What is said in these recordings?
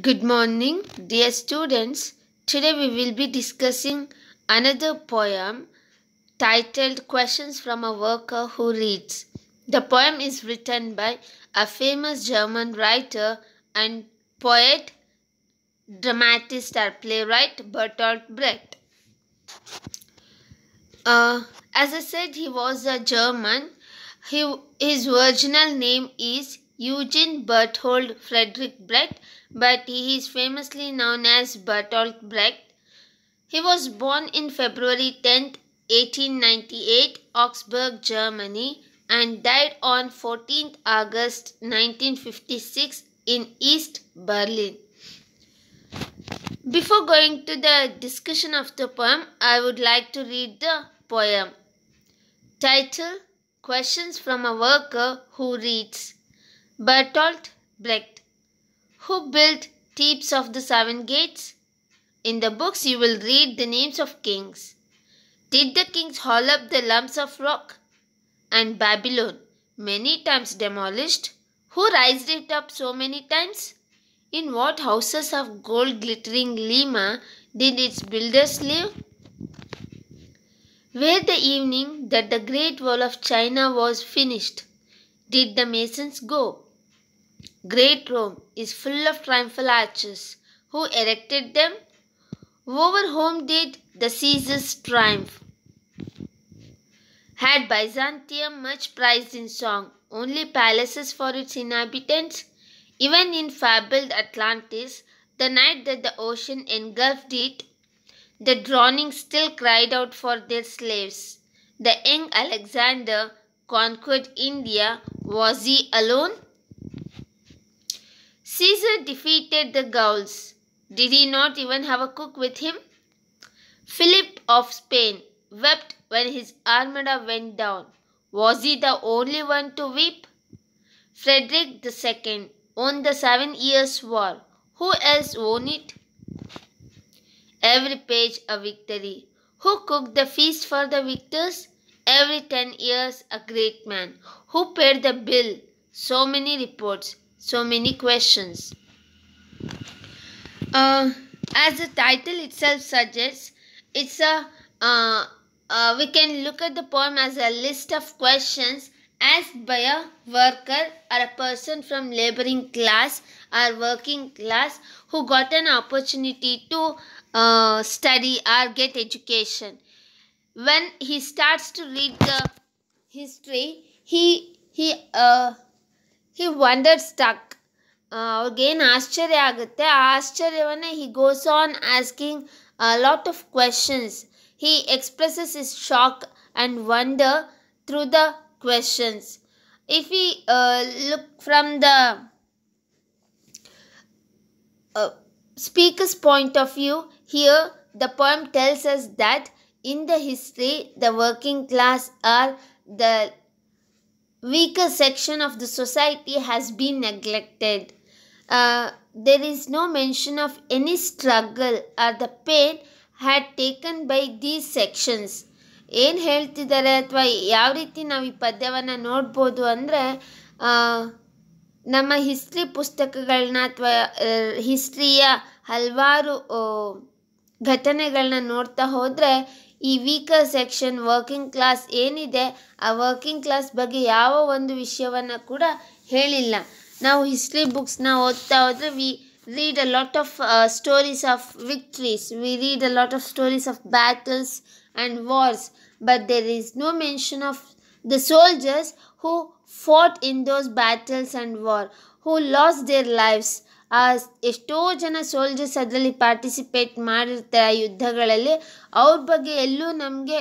Good morning, dear students. Today we will be discussing another poem titled Questions from a Worker Who Reads. The poem is written by a famous German writer and poet, dramatist, or playwright Bertolt Brecht. Uh, as I said, he was a German. He, his original name is Eugen Berthold Frederick Brecht but he is famously known as Bertolt Brecht. He was born in February 10, 1898, Augsburg, Germany, and died on 14 August 1956 in East Berlin. Before going to the discussion of the poem, I would like to read the poem. Title Questions from a Worker Who Reads Bertolt Brecht who built Thebes of the Seven Gates? In the books you will read the names of kings. Did the kings haul up the lumps of rock? And Babylon, many times demolished, who raised it up so many times? In what houses of gold glittering Lima did its builders live? Where the evening that the Great Wall of China was finished, did the masons go? Great Rome is full of triumphal arches. Who erected them? Over whom did the Caesars triumph? Had Byzantium much prized in song, only palaces for its inhabitants? Even in fabled Atlantis, the night that the ocean engulfed it, the drowning still cried out for their slaves. The young Alexander conquered India. Was he alone? Caesar defeated the Gauls. Did he not even have a cook with him? Philip of Spain wept when his armada went down. Was he the only one to weep? Frederick II won the Seven Years' War. Who else won it? Every page a victory. Who cooked the feast for the victors? Every ten years a great man. Who paid the bill? So many reports so many questions. Uh, as the title itself suggests, it's a uh, uh, we can look at the poem as a list of questions asked by a worker or a person from laboring class or working class who got an opportunity to uh, study or get education. When he starts to read the history, he he uh, he wonder struck ಅವ್ರಿಗೇನು ಆಶ್ಚರ್ಯ ಆಗುತ್ತೆ ಆ ಆಶ್ಚರ್ಯವನ್ನು he goes on asking lot of questions he expresses his shock and wonder through the questions if we look from the speaker's point of view, here the poem tells us that in the history, the working class are the weaker section of the society has been neglected. Uh, there is no mention of any struggle or the pain had taken by these sections. ಏನು ಹೇಳ್ತಿದ್ದಾರೆ ಅಥವಾ ಯಾವ ರೀತಿ ನಾವು ಈ ಪದ್ಯವನ್ನು ನೋಡ್ಬೋದು ಅಂದರೆ ನಮ್ಮ ಹಿಸ್ಟ್ರಿ ಪುಸ್ತಕಗಳನ್ನ ಅಥವಾ ಹಿಸ್ಟ್ರಿಯ ಹಲವಾರು ಘಟನೆಗಳನ್ನ ನೋಡ್ತಾ ಹೋದರೆ ಈ ವೀಕರ್ ಸೆಕ್ಷನ್ ವರ್ಕಿಂಗ್ ಕ್ಲಾಸ್ ಏನಿದೆ ಆ ವರ್ಕಿಂಗ್ ಕ್ಲಾಸ್ ಬಗ್ಗೆ ಯಾವ ಒಂದು ವಿಷಯವನ್ನು ಕೂಡ ಹೇಳಿಲ್ಲ ನಾವು ಹಿಸ್ಟ್ರಿ ಬುಕ್ಸ್ನ ಓದ್ತಾ ಹೋದರೆ we read a lot of stories of victories we read a lot of stories of battles and wars but there is no mention of the soldiers who fought in those battles and war who lost their lives ಎಷ್ಟೋ ಜನ soldiers ಅದರಲ್ಲಿ participate ಮಾಡಿರ್ತಾರೆ ಆ ಯುದ್ಧಗಳಲ್ಲಿ ಅವ್ರ ಬಗ್ಗೆ ಎಲ್ಲೂ ನಮಗೆ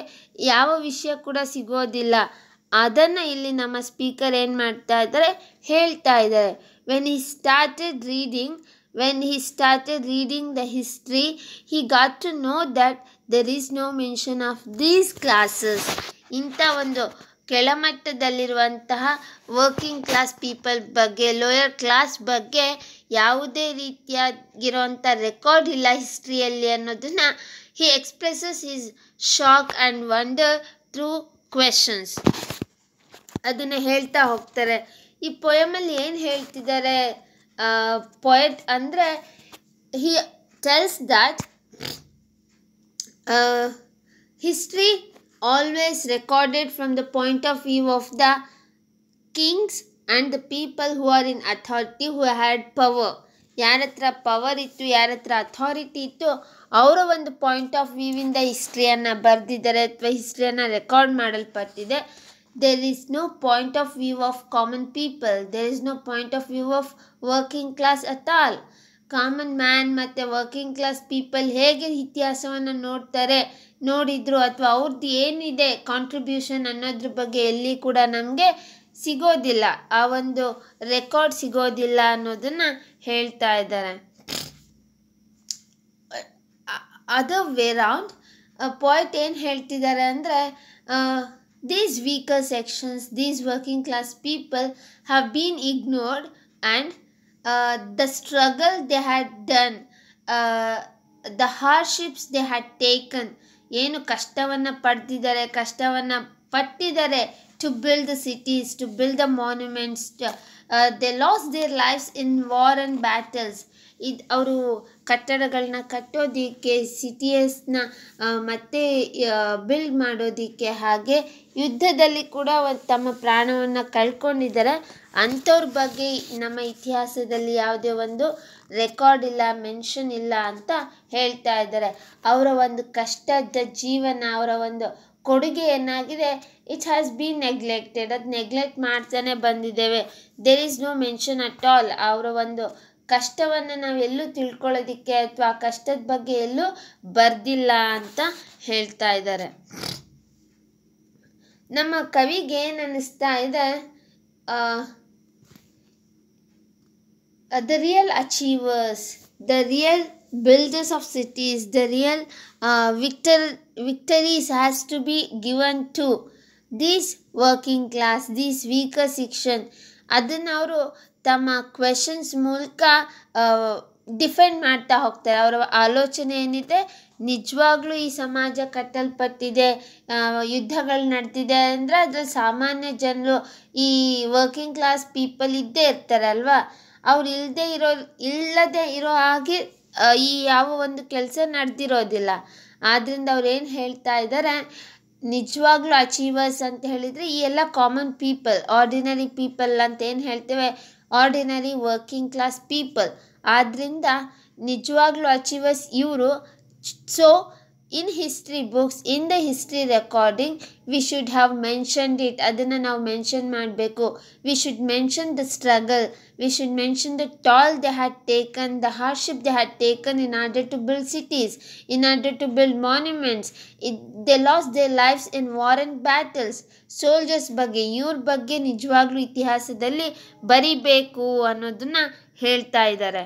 ಯಾವ ವಿಷಯ ಕೂಡ ಸಿಗೋದಿಲ್ಲ ಅದನ್ನು ಇಲ್ಲಿ ನಮ್ಮ ಸ್ಪೀಕರ್ ಏನು ಮಾಡ್ತಾ ಇದ್ದಾರೆ ಹೇಳ್ತಾ ಇದ್ದಾರೆ when he started reading when he started reading the history he got to know that there is no mention of these classes ಇಂಥ ಒಂದು ಕೆಳಮಟ್ಟದಲ್ಲಿರುವಂತಹ ವರ್ಕಿಂಗ್ ಕ್ಲಾಸ್ ಪೀಪಲ್ ಬಗ್ಗೆ ಲೋಯರ್ ಕ್ಲಾಸ್ ಬಗ್ಗೆ ಯಾವುದೇ ರೀತಿಯಾಗಿರೋಂಥ ರೆಕಾರ್ಡ್ ಇಲ್ಲ ಹಿಸ್ಟ್ರಿಯಲ್ಲಿ ಅನ್ನೋದನ್ನು he expresses his shock and wonder through questions ಅದನ್ನು ಹೇಳ್ತಾ ಹೋಗ್ತಾರೆ ಈ ಪೊಯಮಲ್ಲಿ ಏನು ಹೇಳ್ತಿದ್ದಾರೆ ಪೊಯೆಟ್ ಅಂದರೆ he tells that history always recorded from the point of view of the kings and the people who are in authority who had power ಯಾರ ಹತ್ರ ಪವರ್ ಇತ್ತು ಯಾರ ಹತ್ರ ಅಥಾರಿಟಿ ಇತ್ತು ಅವರ ಒಂದು ಪಾಯಿಂಟ್ ಆಫ್ ವ್ಯೂವಿಂದ ಹಿಸ್ಟ್ರಿಯನ್ನು ಬರೆದಿದ್ದಾರೆ ಅಥವಾ ಹಿಸ್ಟ್ರಿಯನ್ನು ರೆಕಾರ್ಡ್ ಮಾಡಲ್ಪಟ್ಟಿದೆ there is no point of view of common people there is no point of view of working class at all common man ಮತ್ತು ವರ್ಕಿಂಗ್ ಕ್ಲಾಸ್ ಪೀಪಲ್ ಹೇಗೆ ಇತಿಹಾಸವನ್ನು ನೋಡ್ತಾರೆ ನೋಡಿದ್ರು ಅಥವಾ ಅವ್ರದ್ದು ಏನಿದೆ ಕಾಂಟ್ರಿಬ್ಯೂಷನ್ ಅನ್ನೋದ್ರ ಬಗ್ಗೆ ಎಲ್ಲಿ ಕೂಡ ನಮಗೆ ಸಿಗೋದಿಲ್ಲ ಆ ಒಂದು ರೆಕಾರ್ಡ್ ಸಿಗೋದಿಲ್ಲ ಅನ್ನೋದನ್ನು ಹೇಳ್ತಾ ಇದ್ದಾರೆ ಅದ ವೇ ರೌಂಡ್ ಪಾಯಿಂಟ್ ಏನು ಹೇಳ್ತಿದ್ದಾರೆ ಅಂದರೆ these weaker sections these working class people have been ignored and the struggle they had done the hardships they had taken ಏನು ಕಷ್ಟವನ್ನು ಪಡೆದಿದ್ದಾರೆ ಕಷ್ಟವನ್ನು ಪಟ್ಟಿದ್ದಾರೆ to build the cities, to build the monuments. Uh, they lost their lives in war and battles. ಇದು ಅವರು ಕಟ್ಟಡಗಳನ್ನ ಕಟ್ಟೋದಕ್ಕೆ ಸಿಟಿಯಸ್ನ ಮತ್ತೆ build ಮಾಡೋದಕ್ಕೆ ಹಾಗೆ ಯುದ್ಧದಲ್ಲಿ ಕೂಡ ತಮ್ಮ ಪ್ರಾಣವನ್ನು ಕಳ್ಕೊಂಡಿದ್ದಾರೆ ಅಂಥವ್ರ ಬಗ್ಗೆ ನಮ್ಮ ಇತಿಹಾಸದಲ್ಲಿ ಯಾವುದೇ ಒಂದು ರೆಕಾರ್ಡ್ ಇಲ್ಲ ಮೆನ್ಷನ್ ಇಲ್ಲ ಅಂತ ಹೇಳ್ತಾ ಇದ್ದಾರೆ ಅವರ ಒಂದು ಕಷ್ಟದ ಜೀವನ ಅವರ ಒಂದು ಕೊಡುಗೆ ಏನಾಗಿದೆ ಇಟ್ ಹ್ಯಾಸ್ ಬಿ ನೆಗ್ಲೆಕ್ಟೆಡ್ ಅದು ನೆಗ್ಲೆಕ್ಟ್ ಮಾಡ್ತಾನೆ ಬಂದಿದ್ದೇವೆ there is no mention at all ಅವರ ಒಂದು ಕಷ್ಟವನ್ನು ಎಲ್ಲೂ ತಿಳ್ಕೊಳ್ಳೋದಕ್ಕೆ ಅಥವಾ ಆ ಕಷ್ಟದ ಬಗ್ಗೆ ಎಲ್ಲೂ ಬರ್ದಿಲ್ಲ ಅಂತ ಹೇಳ್ತಾ ಇದ್ದಾರೆ ನಮ್ಮ ಕವಿಗೆ ಏನು ಅನ್ನಿಸ್ತಾ ಇದೆ the real achievers the real builders of cities, the real uh, victor, victories has to be given to these working class, these weaker section. ಅದನ್ನು ಅವರು ತಮ್ಮ ಕ್ವೆಶನ್ಸ್ ಮೂಲಕ ಡಿಫೆಂಡ್ ಮಾಡ್ತಾ ಹೋಗ್ತಾರೆ ಅವರ ಆಲೋಚನೆ ಏನಿದೆ ನಿಜವಾಗ್ಲೂ ಈ ಸಮಾಜ ಕಟ್ಟಲ್ಪಟ್ಟಿದೆ ಯುದ್ಧಗಳು ನಡೆದಿದೆ ಅಂದರೆ ಅದರಲ್ಲಿ ಸಾಮಾನ್ಯ ಜನರು ಈ ವರ್ಕಿಂಗ್ ಕ್ಲಾಸ್ ಪೀಪಲ್ ಇದ್ದೇ ಇರ್ತಾರಲ್ವ ಅವ್ರು ಇಲ್ಲದೆ ಇರೋ ಇಲ್ಲದೆ ಇರೋ ಹಾಗೆ ಈ ಯಾವ ಒಂದು ಕೆಲಸ ನಡೆದಿರೋದಿಲ್ಲ ಆದ್ದರಿಂದ ಅವ್ರು ಏನು ಹೇಳ್ತಾ ಇದ್ದಾರೆ ನಿಜವಾಗ್ಲೂ ಅಚೀವರ್ಸ್ ಅಂತ ಹೇಳಿದರೆ ಈ ಎಲ್ಲ ಕಾಮನ್ ಪೀಪಲ್ ಆರ್ಡಿನರಿ ಪೀಪಲ್ ಅಂತ ಏನು ಹೇಳ್ತೇವೆ ಆರ್ಡಿನರಿ ವರ್ಕಿಂಗ್ ಕ್ಲಾಸ್ ಪೀಪಲ್ ಆದ್ದರಿಂದ ನಿಜವಾಗ್ಲೂ ಅಚೀವರ್ಸ್ ಇವರು so in history books in the history recording we should have mentioned it ಅದನ್ನು ನಾವು ಮೆನ್ಷನ್ ಮಾಡಬೇಕು we should mention the struggle we should mention the toll they had taken the hardship they had taken in order to build cities in order to build monuments it they lost they lives in war and battles soldiers ಬಗ್ಗೆ ಇವ್ರ ಬಗ್ಗೆ ನಿಜವಾಗ್ಲೂ ಇತಿಹಾಸದಲ್ಲಿ ಬರಿಬೇಕು ಅನ್ನೋದನ್ನು ಹೇಳ್ತಾ ಇದ್ದಾರೆ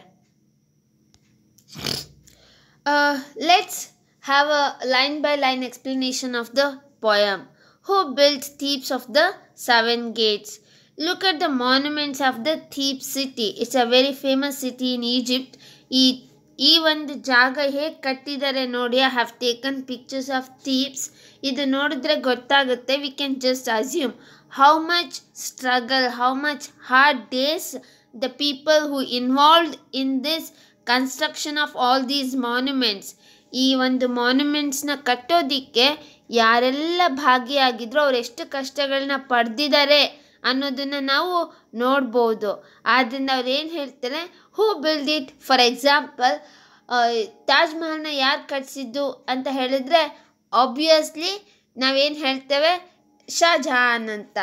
let's uh, have a line by line explanation of the poem. Who built Thebes of the Seven Gates? Look at the monuments of the Thebes city. It's a very famous city in Egypt. Even the Jaga he Katidare Nodia have taken pictures of Thebes. the Gottagate, we can just assume how much struggle, how much hard days the people who involved in this construction of all these monuments. ಈ ಒಂದು ಮಾನ್ಯುಮೆಂಟ್ಸ್ನ ಕಟ್ಟೋದಿಕ್ಕೆ ಯಾರೆಲ್ಲ ಭಾಗಿಯಾಗಿದ್ರು ಅವ್ರು ಎಷ್ಟು ಕಷ್ಟಗಳನ್ನ ಪಡೆದಿದ್ದಾರೆ ಅನ್ನೋದನ್ನು ನಾವು ನೋಡ್ಬೋದು ಆದ್ದರಿಂದ ಅವ್ರು ಏನು ಹೇಳ್ತಾರೆ who build it for example Taj ಮಹಲ್ನ ಯಾರು ಕಟ್ಸಿದ್ದು ಅಂತ ಹೇಳಿದ್ರೆ ಆಬ್ವಿಯಸ್ಲಿ ನಾವೇನು ಹೇಳ್ತೇವೆ ಶಾಜಹಾನ್ ಅಂತ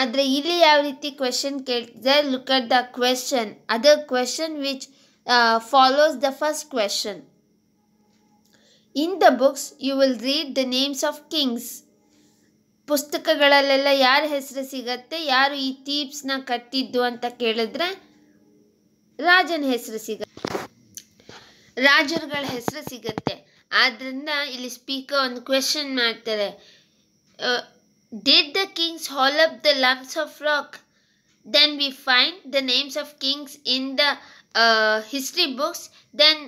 ಆದರೆ ಇಲ್ಲಿ ಯಾವ ರೀತಿ ಕ್ವೆಶನ್ ಕೇಳ್ತಿದೆ look at the question other question which follows the first question in the books you will read the names of kings ಪುಸ್ತಕಗಳಲ್ಲೆಲ್ಲ ಯಾರ ಹೆಸರು ಸಿಗತ್ತೆ ಯಾರು ಈ ತೀಪ್ಸ್ನ ಕಟ್ಟಿದ್ದು ಅಂತ ಕೇಳಿದ್ರೆ ರಾಜನ ಹೆಸರು ಸಿಗ ರಾಜರುಗಳ ಹೆಸರು ಸಿಗತ್ತೆ ಆದ್ದರಿಂದ ಇಲ್ಲಿ ಸ್ಪೀಕರ್ ಒಂದು ಕ್ವೆಶನ್ ಮಾಡ್ತಾರೆ did the kings haul up the lumps of rock then we find the names of kings in the history books then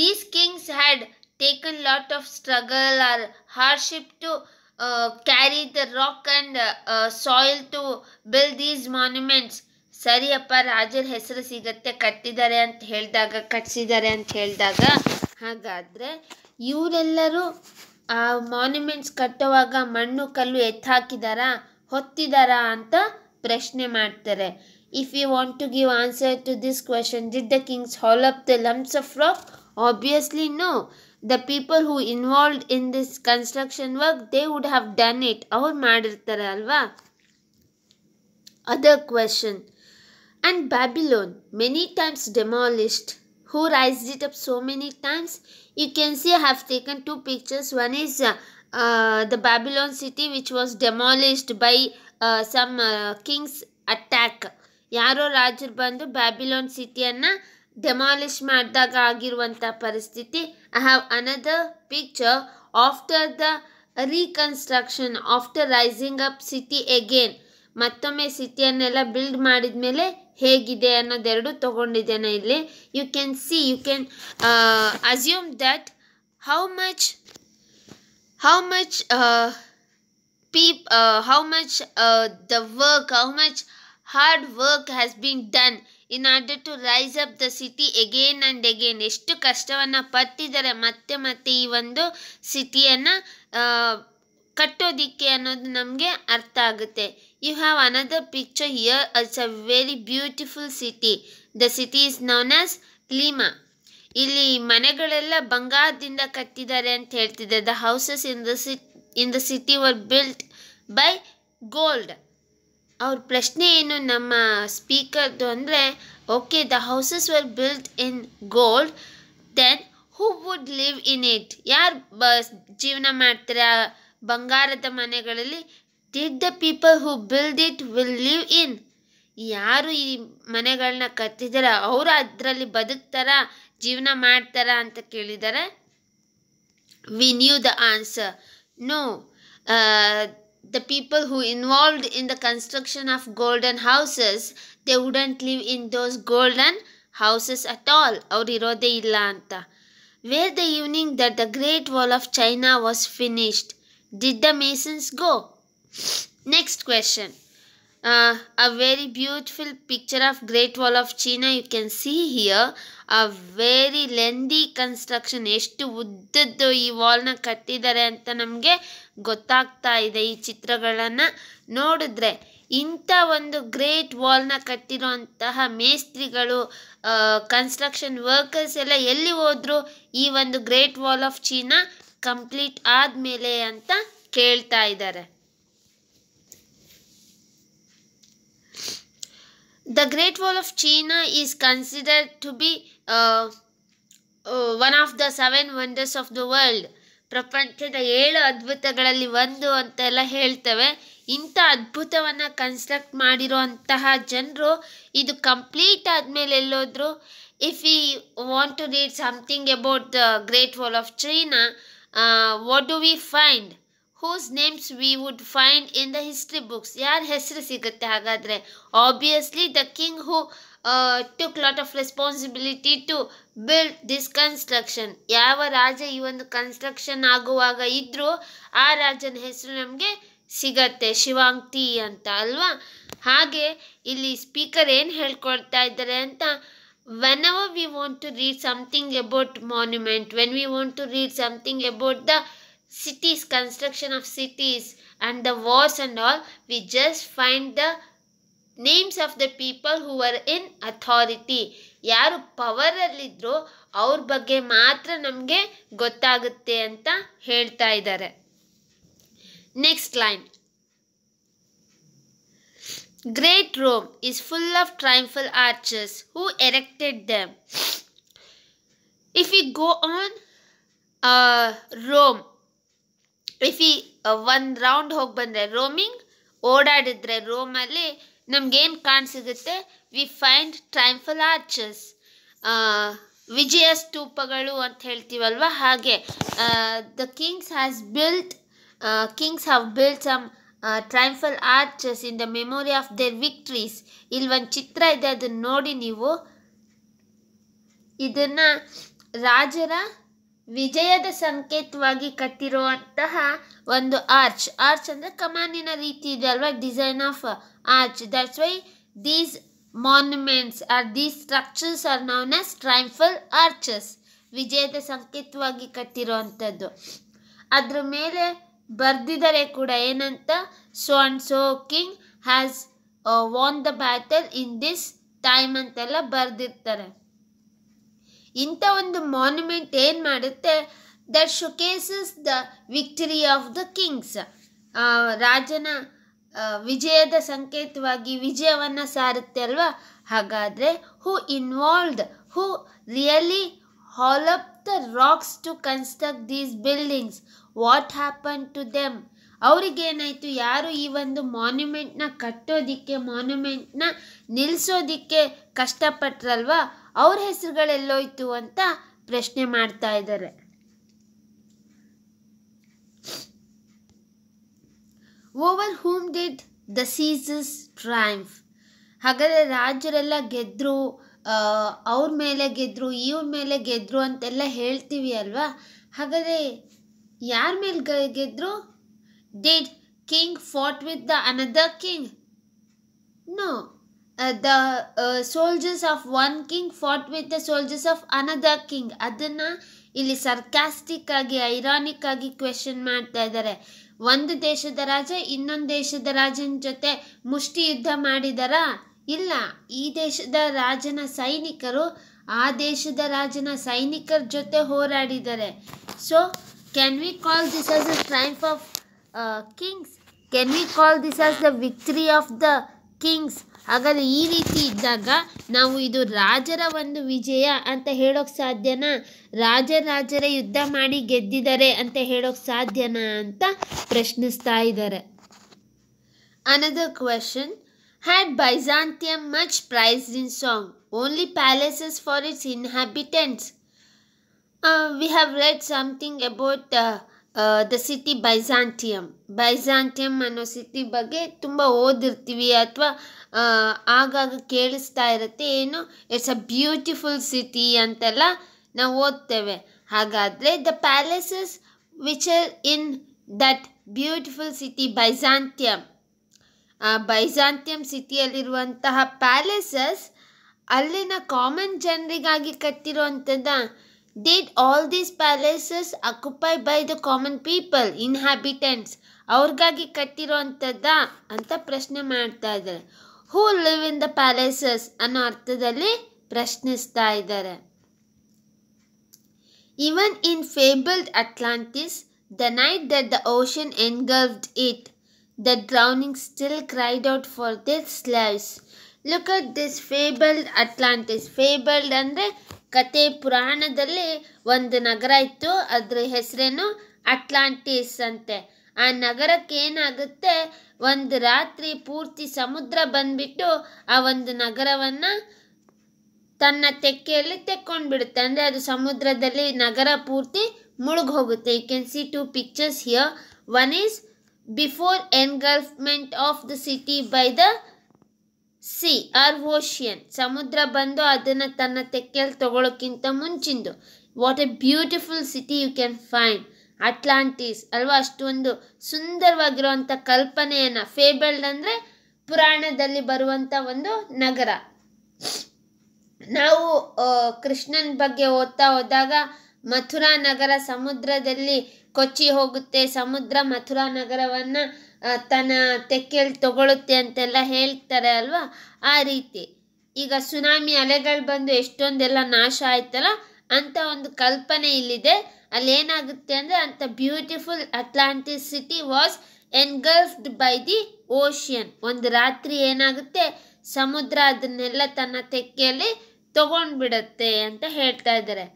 these kings had taken lot of struggle or hardship to uh, carry the rock and uh, soil to build these monuments ಸರಿಯಪ್ಪ ರಾಜರ ಹೆಸರು ಸಿಗತ್ತೆ ಕಟ್ಟಿದ್ದಾರೆ ಅಂತ ಹೇಳಿದಾಗ ಕಟ್ಸಿದ್ದಾರೆ ಅಂತ ಹೇಳಿದಾಗ ಹಾಗಾದರೆ ಇವರೆಲ್ಲರೂ ಆ ಮಾನ್ಯುಮೆಂಟ್ಸ್ ಕಟ್ಟುವಾಗ ಮಣ್ಣು ಕಲ್ಲು ಎತ್ತಾಕಿದಾರ ಹೊತ್ತಿದಾರಾ ಅಂತ ಪ್ರಶ್ನೆ ಮಾಡ್ತಾರೆ if you want to give answer to this question did the kings haul up the lumps of rock obviously no the people who involved in this construction work they would have done it Our ಮಾಡಿರ್ತಾರೆ ಅಲ್ವಾ other question and babylon many times demolished who raised it up so many times you can see i have taken two pictures one is uh, uh, the babylon city which was demolished by uh, some uh, king's attack Yaro ರಾಜರು Babylon city, ಸಿಟಿಯನ್ನು demolish ಮಾಡಿದಾಗ ಆಗಿರುವಂಥ ಪರಿಸ್ಥಿತಿ I have another picture after the reconstruction after rising up city again ಮತ್ತೊಮ್ಮೆ ಸಿಟಿಯನ್ನೆಲ್ಲ build ಮಾಡಿದ ಮೇಲೆ ಹೇಗಿದೆ ಅನ್ನೋದೆರಡು ತಗೊಂಡಿದ್ದೇನೆ ಇಲ್ಲಿ you can see you can assume that how much how much people how much the work how much hard work has been done in order to rise up the city again and again ಎಷ್ಟು ಕಷ್ಟವನ್ನು ಪಟ್ಟಿದ್ದಾರೆ ಮತ್ತೆ ಮತ್ತೆ ಈ ಒಂದು ಸಿಟಿಯನ್ನು ಕಟ್ಟೋದಿಕ್ಕೆ ಅನ್ನೋದು ನಮಗೆ ಅರ್ಥ ಆಗುತ್ತೆ you have another picture here it's a very beautiful city the city is known as Lima ಇಲ್ಲಿ ಮನೆಗಳೆಲ್ಲ ಬಂಗಾರದಿಂದ ಕಟ್ಟಿದ್ದಾರೆ ಅಂತ ಹೇಳ್ತಿದೆ ದ ಹೌಸಸ್ ಇನ್ ದ ಸಿಟ್ in the city were built by gold ಅವ್ರ ಪ್ರಶ್ನೆ ಏನು ನಮ್ಮ ಸ್ಪೀಕರ್ದು ಅಂದರೆ okay the houses were build in gold then who would live in it ಯಾರು ಬ ಜೀವನ ಮಾಡ್ತಾರೆ ಬಂಗಾರದ ಮನೆಗಳಲ್ಲಿ did the people who build it will live in ಯಾರು ಈ ಮನೆಗಳನ್ನ ಕಟ್ಟಿದಾರ ಅವರು ಅದರಲ್ಲಿ ಬದುಕ್ತಾರ ಜೀವನ ಮಾಡ್ತಾರ ಅಂತ ಕೇಳಿದ್ದಾರೆ we knew the answer no the people who involved in the construction of golden houses they wouldn't live in those golden houses at all ಅವರಿರೋದೇ ಇಲ್ಲ ಅಂತ where the evening that the great wall of china was finished did the masons go next question uh, a very beautiful picture of great wall of china you can see here a very lengthy construction ಎಷ್ಟು ಉದ್ದದ್ದು ಈ ವಾಲ್ನ ಕಟ್ಟಿದ್ದಾರೆ ಅಂತ ನಮಗೆ ಗೊತ್ತಾಗ್ತಾ ಇದೆ ಈ ಚಿತ್ರಗಳನ್ನು ನೋಡಿದ್ರೆ ಇಂಥ ಒಂದು ಗ್ರೇಟ್ ವಾಲ್ನ ಕಟ್ಟಿರುವಂತಹ ಮೇಸ್ತ್ರಿಗಳು ಕನ್ಸ್ಟ್ರಕ್ಷನ್ ವರ್ಕರ್ಸ್ ಎಲ್ಲ ಎಲ್ಲಿ ಹೋದ್ರು ಈ ಒಂದು great wall of China complete ಆದ್ಮೇಲೆ ಅಂತ ಕೇಳ್ತಾ ಇದ್ದಾರೆ the great wall of China is considered to be one of the seven wonders of the world ಪ್ರಪಂಚದ ಏಳು ಅದ್ಭುತಗಳಲ್ಲಿ ಒಂದು ಅಂತೆಲ್ಲ ಹೇಳ್ತೇವೆ ಇಂಥ ಅದ್ಭುತವನ್ನು ಕನ್ಸ್ಟ್ರಕ್ಟ್ ಮಾಡಿರೋಂತಹ ಜನರು ಇದು ಕಂಪ್ಲೀಟ್ ಆದಮೇಲೆ ಎಲ್ಲೋದ್ರು if you want to read something about the great wall of China what do we find whose names we would find in the history books ಯಾರ ಹೆಸರು ಸಿಗುತ್ತೆ ಹಾಗಾದರೆ obviously the king who to lot of responsibility to build this construction ಯಾವ ರಾಜ ಈ ಒಂದು construction ಆಗುವಾಗ ಇದ್ದರೂ ಆ ರಾಜನ ಹೆಸರು ನಮಗೆ ಸಿಗತ್ತೆ ಟಿ ಅಂತ ಅಲ್ವಾ ಹಾಗೆ ಇಲ್ಲಿ ಸ್ಪೀಕರ್ ಏನು ಹೇಳಿಕೊಡ್ತಾ ಇದ್ದಾರೆ ಅಂತ whenever we want to read something about monument when we want to read something about the cities construction of cities and the wars and all we just find the names of the people who are in authority ಯಾರು ಪವರಲ್ಲಿದ್ದರೋ ಅವ್ರ ಬಗ್ಗೆ ಮಾತ್ರ ನಮಗೆ ಗೊತ್ತಾಗುತ್ತೆ ಅಂತ ಹೇಳ್ತಾ ಇದ್ದಾರೆ next line Great Rome is full of triumphal arches. Who erected them? If we go on uh, Rome, if we uh, one round ಹೋಗಿ ಬಂದರೆ ರೋಮಿಂಗ್ ಓಡಾಡಿದ್ರೆ ರೋಮಲ್ಲಿ ನಮಗೇನು ಸಿಗುತ್ತೆ ವಿ ಫೈಂಡ್ ಟ್ರೈಂಫಲ್ ಆರ್ಚಸ್ ವಿಜಯ ಸ್ತೂಪಗಳು ಅಂತ ಹೇಳ್ತೀವಲ್ವ ಹಾಗೆ the kings has built kings have built some triumphal arches in the memory of their victories ಇಲ್ಲಿ ಒಂದು ಚಿತ್ರ ಇದೆ ಅದನ್ನು ನೋಡಿ ನೀವು ಇದನ್ನು ರಾಜರ ವಿಜಯದ ಸಂಕೇತವಾಗಿ ಕಟ್ಟಿರುವಂತಹ ಒಂದು ಆರ್ಚ್ ಆರ್ಚ್ ಅಂದರೆ ಕಮಾನಿನ ರೀತಿ ಇದೆ ಅಲ್ವಾ design of arch that's why these monuments are these structures are known as triumphal arches ವಿಜಯದ ಸಂಕೇತವಾಗಿ ಕಟ್ಟಿರುವಂಥದ್ದು ಅದ್ರ ಮೇಲೆ ಬರೆದಿದ್ದಾರೆ ಕೂಡ ಏನಂತ so and so king has won the battle in this time ಅಂತೆಲ್ಲ ಬರ್ದಿರ್ತಾರೆ ಇಂಥ ಒಂದು ಮಾನ್ಯುಮೆಂಟ್ ಏನು ಮಾಡುತ್ತೆ that showcases the victory of the kings ರಾಜನ ವಿಜಯದ ಸಂಕೇತವಾಗಿ ವಿಜಯವನ್ನು ಸಾರುತ್ತೆ ಅಲ್ವಾ ಹಾಗಾದರೆ who involved who really haul up the rocks to construct these buildings what happen to them ಅವ್ರಿಗೇನಾಯಿತು ಯಾರು ಈ ಒಂದು ಮಾನ್ಯುಮೆಂಟ್ನ ಕಟ್ಟೋದಿಕ್ಕೆ ಮಾನ್ಯುಮೆಂಟ್ನ ನಿಲ್ಲಿಸೋದಿಕ್ಕೆ ಕಷ್ಟಪಟ್ರಲ್ವಾ ಅವ್ರ ಹೆಸರುಗಳೆಲ್ಲೋಯ್ತು ಅಂತ ಪ್ರಶ್ನೆ ಮಾಡ್ತಾ ಇದ್ದಾರೆ ಓವರ್ ಹೂಮ್ ಡಿಡ್ ದ ಸೀಸಸ್ ಟ್ರೈಂಫ್ ಹಾಗಾದರೆ ರಾಜರೆಲ್ಲ ಗೆದ್ದರು ಅವ್ರ ಮೇಲೆ ಗೆದ್ದರು ಇವ್ರ ಮೇಲೆ ಗೆದ್ದರು ಅಂತೆಲ್ಲ ಹೇಳ್ತೀವಿ ಅಲ್ವಾ ಹಾಗಾದರೆ ಯಾರ ಮೇಲೆ ಗೆದ್ದರು did king fought with the another king the soldiers of one king fought with the soldiers of another king ಅದನ್ನ ಅದನ್ನು ಇಲ್ಲಿ ಸರ್ಕಾಸ್ಟಿಕ್ ಆಗಿ ಐರಾನಿಕ್ ಆಗಿ ಕ್ವೆಶನ್ ಮಾಡ್ತಾ ಇದ್ದಾರೆ ಒಂದು ದೇಶದ ರಾಜ ಇನ್ನೊಂದು ದೇಶದ ರಾಜನ ಜೊತೆ ಮುಷ್ಟಿ ಯುದ್ಧ ಮಾಡಿದಾರಾ ಇಲ್ಲ ಈ ದೇಶದ ರಾಜನ ಸೈನಿಕರು ಆ ದೇಶದ ರಾಜನ ಸೈನಿಕರ ಜೊತೆ ಹೋರಾಡಿದ್ದಾರೆ so can we call this as the triumph of kings can we call this as the victory of the kings ಹಾಗಾದ್ರೆ ಈ ರೀತಿ ಇದ್ದಾಗ ನಾವು ಇದು ರಾಜರ ಒಂದು ವಿಜಯ ಅಂತ ಹೇಳೋಕ್ ಸಾಧ್ಯನಾ ರಾಜರಾಜರೇ ಯುದ್ಧ ಮಾಡಿ ಗೆದ್ದಿದ್ದಾರೆ ಅಂತ ಹೇಳೋಕ್ ಸಾಧ್ಯನಾ ಅಂತ ಪ್ರಶ್ನಿಸ್ತಾ ಇದ್ದಾರೆ another question had Byzantium much praise in song only palaces for its inhabitants we have read something about the city Byzantium Byzantium ಅನ್ನೋ ಸಿಟಿ ಬಗ್ಗೆ ತುಂಬ ಓದಿರ್ತೀವಿ ಅಥವಾ ಆಗಾಗ ಕೇಳಿಸ್ತಾ ಇರುತ್ತೆ ಏನು ಇಟ್ಸ್ ಅ ಬ್ಯೂಟಿಫುಲ್ ಸಿಟಿ ಅಂತೆಲ್ಲ ನಾವು ಓದ್ತೇವೆ ಹಾಗಾದರೆ the palaces which are in that beautiful city Byzantium ಆ ಸಿಟಿಯಲ್ಲಿರುವಂತಹ ಪ್ಯಾಲೇಸಸ್ ಅಲ್ಲಿನ ಕಾಮನ್ ಜನರಿಗಾಗಿ ಕಟ್ಟಿರುವಂಥದ್ದ did all these palaces occupy by the common people inhabitants ಅವ್ರಿಗಾಗಿ ಕಟ್ಟಿರೋವಂಥದ್ದ ಅಂತ ಪ್ರಶ್ನೆ ಮಾಡ್ತಾ ಇದ್ದಾರೆ who live in the palaces ಅನ್ನೋ ಅರ್ಥದಲ್ಲಿ ಪ್ರಶ್ನಿಸ್ತಾ ಇದ್ದಾರೆ even in fabled Atlantis the night that the ocean engulfed it the drowning still cried out for this slaves look at this fabled Atlantis ಫೇಬಲ್ಡ್ ಅಂದರೆ ಕತೆ ಪುರಾಣದಲ್ಲಿ ಒಂದು ನಗರ ಇತ್ತು ಅದ್ರ ಹೆಸರೇನು ಅಟ್ಲಾಂಟಿಸ್ ಅಂತೆ ಆ ನಗರಕ್ಕೆ ಏನಾಗುತ್ತೆ ಒಂದು ರಾತ್ರಿ ಪೂರ್ತಿ ಸಮುದ್ರ ಬಂದ್ಬಿಟ್ಟು ಆ ಒಂದು ನಗರವನ್ನ ತನ್ನ ತೆಕ್ಕೆಯಲ್ಲಿ ತೆಕ್ಕೊಂಡು ಬಿಡುತ್ತೆ ಅಂದ್ರೆ ಅದು ಸಮುದ್ರದಲ್ಲಿ ನಗರ ಪೂರ್ತಿ ಮುಳುಗೋಗುತ್ತೆ you can see two pictures here one is before engulfment of the city by the sea or ocean ಸಮುದ್ರ ಬಂದು ಅದನ್ನು ತನ್ನ ತೆಕ್ಕೆಯಲ್ಲಿ ತಗೊಳ್ಳೋಕ್ಕಿಂತ ಮುಂಚಿಂದು what a beautiful city you can find Atlantis ಅಲ್ವಾ ಅಷ್ಟೊಂದು ಸುಂದರವಾಗಿರುವಂಥ ಕಲ್ಪನೆಯನ್ನು ಫೇಬಲ್ಡ್ ಅಂದರೆ ಪುರಾಣದಲ್ಲಿ ಬರುವಂಥ ಒಂದು ನಗರ ನಾವು ಕೃಷ್ಣನ ಬಗ್ಗೆ ಓದ್ತಾ ಹೋದಾಗ ಮಥುರಾ ನಗರ ಸಮುದ್ರದಲ್ಲಿ ಕೊಚ್ಚಿ ಹೋಗುತ್ತೆ ಸಮುದ್ರ ಮಥುರಾ ನಗರವನ್ನು ತನ್ನ ತೆಕ್ಕೆಯಲ್ಲಿ ತಗೊಳುತ್ತೆ ಅಂತೆಲ್ಲ ಹೇಳ್ತಾರೆ ಅಲ್ವಾ ಆ ರೀತಿ ಈಗ ಸುನಾಮಿ ಅಲೆಗಳು ಬಂದು ಎಷ್ಟೊಂದೆಲ್ಲ ನಾಶ ಆಯ್ತಲ್ಲ ಅಂತ ಒಂದು ಕಲ್ಪನೆ ಇಲ್ಲಿದೆ ಅಲ್ಲಿ ಏನಾಗುತ್ತೆ ಅಂದರೆ ಅಂಥ beautiful Atlantic city was engulfed by the ocean ಒಂದು ರಾತ್ರಿ ಏನಾಗುತ್ತೆ ಸಮುದ್ರ ಅದನ್ನೆಲ್ಲ ತನ್ನ ತೆಕ್ಕೆಯಲ್ಲಿ ತಗೊಂಡ್ಬಿಡತ್ತೆ ಅಂತ ಹೇಳ್ತಾ ಇದ್ದಾರೆ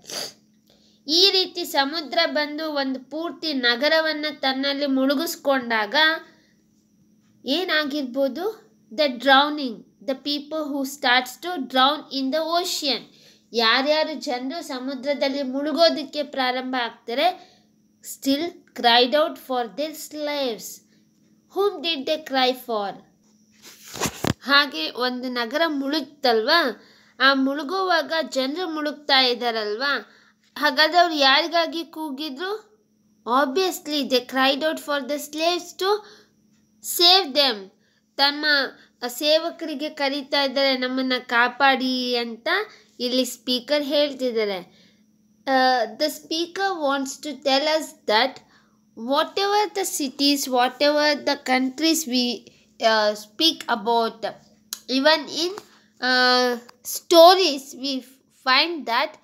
ಈ ರೀತಿ ಸಮುದ್ರ ಬಂದು ಒಂದು ಪೂರ್ತಿ ನಗರವನ್ನು ತನ್ನಲ್ಲಿ ಮುಳುಗಿಸ್ಕೊಂಡಾಗ ಏನಾಗಿರ್ಬೋದು the drowning the people who starts to drown in the ocean ಯಾರ್ಯಾರು ಜನರು ಸಮುದ್ರದಲ್ಲಿ ಮುಳುಗೋದಕ್ಕೆ ಪ್ರಾರಂಭ ಆಗ್ತಾರೆ still cried out for their slaves whom did the cry for ಹಾಗೆ ಒಂದು ನಗರ ಮುಳುಗ್ತಲ್ವಾ ಆ ಮುಳುಗುವಾಗ ಜನರು ಮುಳುಗ್ತಾ ಇದ್ದಾರಲ್ವಾ ಹಾಗಾದ್ರೆ ಅವ್ರು ಯಾರಿಗಾಗಿ ಕೂಗಿದ್ರು obviously they cried out for the slaves to save them ತಮ್ಮ ಸೇವಕರಿಗೆ ಕರೀತಾ ಇದ್ದಾರೆ ನಮ್ಮನ್ನು ಕಾಪಾಡಿ ಅಂತ ಇಲ್ಲಿ ಸ್ಪೀಕರ್ ಹೇಳ್ತಿದ್ದಾರೆ the speaker wants to tell us that whatever the cities whatever the countries we speak about even in stories we find that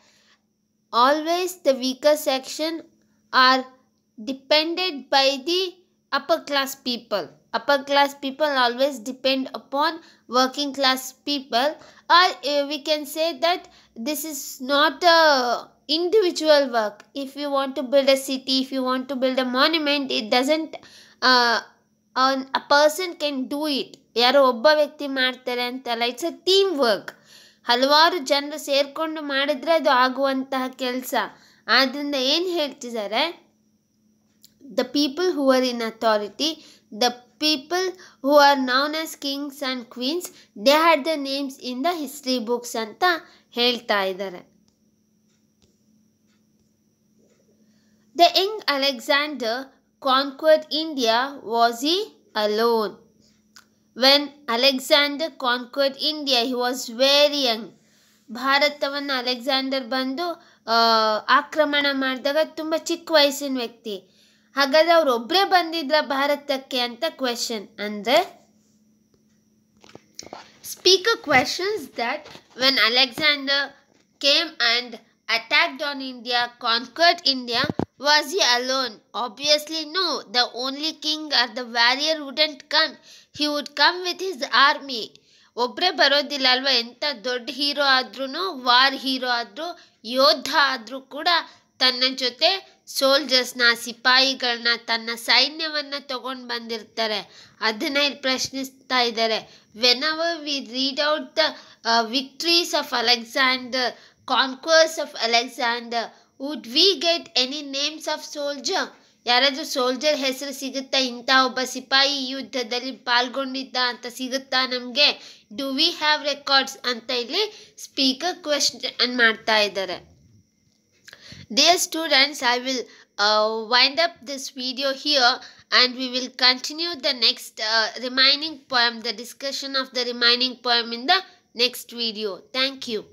always the weaker section are depended by the upper class people upper class people always depend upon working class people or eh, we can say that this is not a individual work if you want to build a city if you want to build a monument it doesn't uh, a person can do it ಯಾರೋ ಒಬ್ಬ ವ್ಯಕ್ತಿ ಮಾಡ್ತಾರೆ ಅಂತಲ್ಲ it's a team work ಹಲವಾರು ಜನರು ಸೇರಿಕೊಂಡು ಮಾಡಿದರೆ ಅದು ಆಗುವಂತಹ ಕೆಲಸ ಆದ್ದರಿಂದ ಏನು ಹೇಳ್ತಿದ್ದಾರೆ the people who are in authority the people who are known as kings and queens they had the names in the history books ಅಂತ ಹೇಳ್ತಾ ಇದ್ದಾರೆ The young Alexander conquered India was he alone? When Alexander conquered India he was very young. Bharatavan Alexander ಬಂದು Akramana Mardaga, ತುಂಬ chikwaisin vekti. ಹಾಗಾದ್ರೆ ಅವ್ರು ಒಬ್ಬರೇ ಬಂದಿದ್ರ ಭಾರತಕ್ಕೆ ಅಂತ ಕ್ವೆಶನ್ ಅಂದರೆ uh questions that when Alexander came and attacked on India, conquered India, was he alone? Obviously, no. The only king or the warrior wouldn't come He would come with his army ಒಬ್ಬರೇ ಬರೋದಿಲ್ಲ ಅಲ್ವಾ ಎಂಥ ದೊಡ್ಡ hero ಆದ್ರೂ war hero ಆದರೂ ಯೋಧ ಆದರೂ ಕೂಡ ತನ್ನ ಜೊತೆ ಸೋಲ್ಜರ್ಸ್ನ ಸಿಪಾಯಿಗಳನ್ನ ತನ್ನ ಸೈನ್ಯವನ್ನು ತಗೊಂಡು ಬಂದಿರ್ತಾರೆ ಅದನ್ನ ಇಲ್ಲಿ ಪ್ರಶ್ನಿಸ್ತಾ ಇದ್ದಾರೆ whenever we read out the victories of Alexander conquers of Alexander would we get any names of soldier ಯಾರಾದರೂ ಸೋಲ್ಜರ್ ಹೆಸರು ಸಿಗುತ್ತಾ ಇಂಥ ಒಬ್ಬ ಸಿಪಾಯಿ ಯುದ್ಧದಲ್ಲಿ ಪಾಲ್ಗೊಂಡಿದ್ದ ಅಂತ ಸಿಗುತ್ತಾ ನಮಗೆ ಡು ವಿ ಹ್ಯಾವ್ ರೆಕಾರ್ಡ್ಸ್ ಅಂತ ಇಲ್ಲಿ ಸ್ಪೀಕರ್ ಕ್ವೆಶ್ಚನ್ ಮಾಡ್ತಾ ಇದ್ದಾರೆ Dear students, I will uh, wind up this video here and we will continue the next uh, remaining poem, the discussion of the remaining poem in the next video. Thank you.